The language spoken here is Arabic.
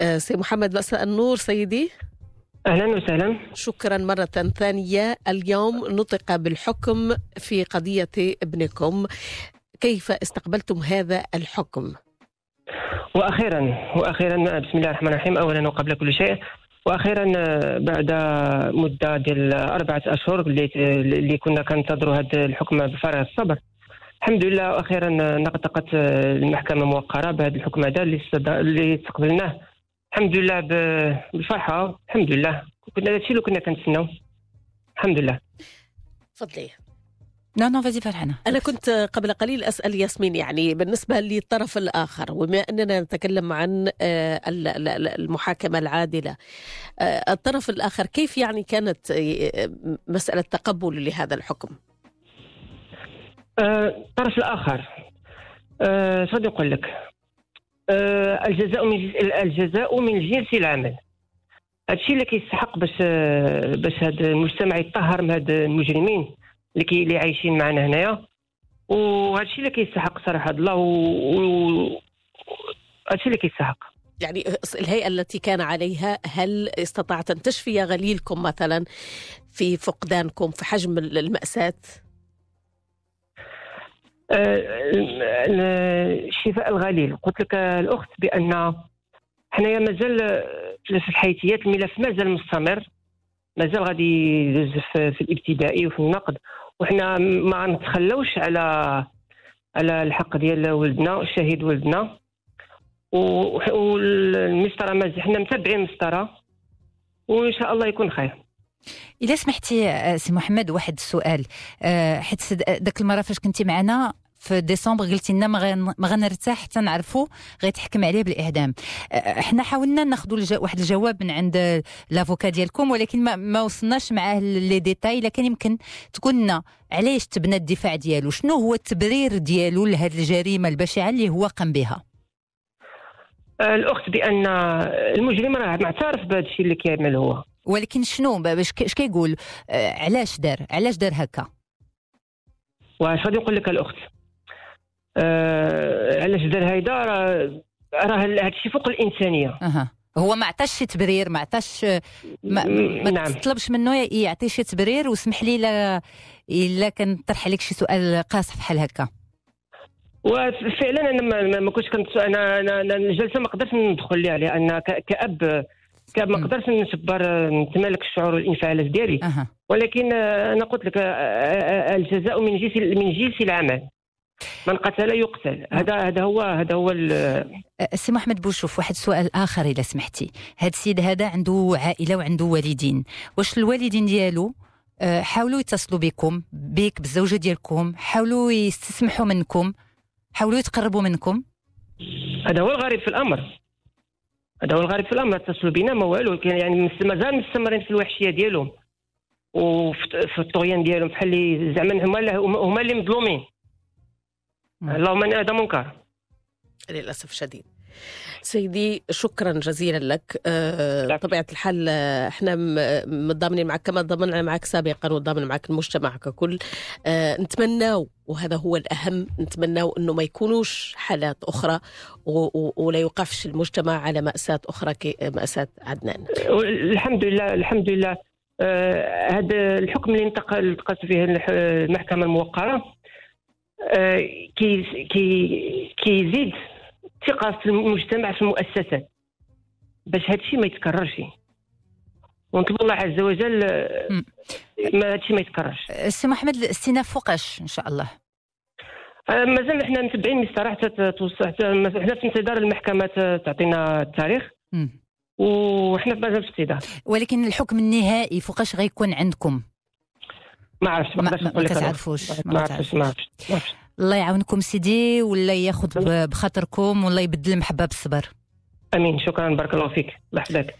آه، سي محمد مساء النور سيدي اهلا وسهلا شكرا مره ثانيه اليوم نطق بالحكم في قضيه ابنكم كيف استقبلتم هذا الحكم واخيرا واخيرا بسم الله الرحمن الرحيم اولا وقبل كل شيء واخيرا آه، بعد مده ديال اربعه اشهر اللي كنا كنتظروا هذا الحكم بفارغ الصبر الحمد لله واخيرا آه، نطقت المحكمه الموقره بهذا الحكم هذا اللي استقبلناه الحمد لله بالفرحه الحمد لله كنا هذا الشيء اللي كنا كنتسناو الحمد لله تفضلي لا نو فازي فرحانه انا كنت قبل قليل اسال ياسمين يعني بالنسبه للطرف الاخر وما اننا نتكلم عن آه، المحاكمه العادله آه، الطرف الاخر كيف يعني كانت آه، مساله تقبل لهذا الحكم؟ الطرف الاخر شو بدي لك آه، الجزاء من الجزاء من جنس العمل هادشي اللي كيستحق باش آه، باش هذا المجتمع يطهر من هاد المجرمين اللي اللي عايشين معنا هنايا وهادشي اللي كيستحق صراحه الله وهذا هادشي اللي كيستحق يعني آه، الهيئة التي كان عليها هل استطعت أن تشفي غليلكم مثلا في فقدانكم في حجم المأساة؟ آه، آه، الشفاء الغليل قلت لك الاخت بان حنايا مازال في الحيثيات الملف مازال مستمر مازال غادي يدوز في الابتدائي وفي النقد وحنا ما غنتخلوش على على الحق ديال ولدنا شهيد ولدنا والمسطره مازال حنا متابعين المسطره وان شاء الله يكون خير الا سمحتي آه، سي محمد واحد السؤال آه، حيت ذاك آه، المره فاش كنتي معنا في ديسمبر قلتي لنا ما غنرتاح حتى نعرفوا غيتحكم عليه بالاعدام حنا حاولنا ناخذوا واحد الجواب من عند لافوكا ديالكم ولكن ما, وصلناش معاه لي ديتاي لكن يمكن تقولنا علاش تبنى الدفاع ديالو شنو هو التبرير ديالو لهذه الجريمه البشعه اللي هو قام بها الاخت بان المجرم راه معترف بهذا الشيء اللي كيعمل هو ولكن شنو باش اش كيقول آه، علاش دار علاش دار هكا واش غادي نقول لك الاخت أه علاش دار هيدا راه هذا الشيء فوق الانسانيه أه. هو ما عطاش شي تبرير ما عطاش ما, ما نعم. تطلبش منه يعطي شي تبرير وسمح لي الا الا كنطرح عليك شي سؤال قاصح بحال هكا وفعلا انا ما, كنتش كنت انا انا الجلسه ما قدرتش ندخل لها لان كاب ما نقدرش نصبر نتمالك الشعور الانفعالات ديالي أه. ولكن انا قلت لك آه، آه، آه، الجزاء من جنس من جنس العمل من قتل يقتل هذا هذا هو هذا هو سي محمد بوشوف واحد السؤال اخر اذا سمحتي هذا السيد هذا عنده عائله وعنده والدين واش الوالدين ديالو حاولوا يتصلوا بكم بك بالزوجه ديالكم حاولوا يستسمحوا منكم حاولوا يتقربوا منكم هذا هو الغريب في الامر هذا هو الغريب في الامر اتصلوا بنا ما والو يعني مازال مستمرين في الوحشيه ديالهم وفي الطغيان ديالهم بحال اللي زعما هما هما اللي مظلومين اللهم ان هذا منكر للاسف شديد سيدي شكرا جزيلا لك بطبيعه آه، الحال آه، احنا متضامنين معك كما ضمننا معك سابقا وضامن معك المجتمع ككل آه، نتمناو وهذا هو الأهم نتمنى أنه ما يكونوش حالات أخرى ولا يوقفش المجتمع على مأساة أخرى كمأساة عدنان الحمد لله الحمد لله آه هذا الحكم اللي انتقل تقاس فيه المحكمة الموقرة آه كي كي كيزيد ثقة في المجتمع في المؤسسات باش هادشي ما يتكررش ونطلب الله عز وجل ما هادشي ما يتكررش السي محمد الاستئناف فوقاش ان شاء الله آه، مازال احنا متبعين مسترح حتى توصل حنا في انتظار المحكمه تعطينا التاريخ وحنا مازال في انتظار ولكن الحكم النهائي فوقاش غيكون عندكم ما عرفتش ما, عرفتش ما, عرفتش ما, عرفتش ما, الله يعاونكم سيدي ولا ياخذ بخاطركم والله يبدل المحبه بالصبر امين شكرا بارك الله فيك لحفظك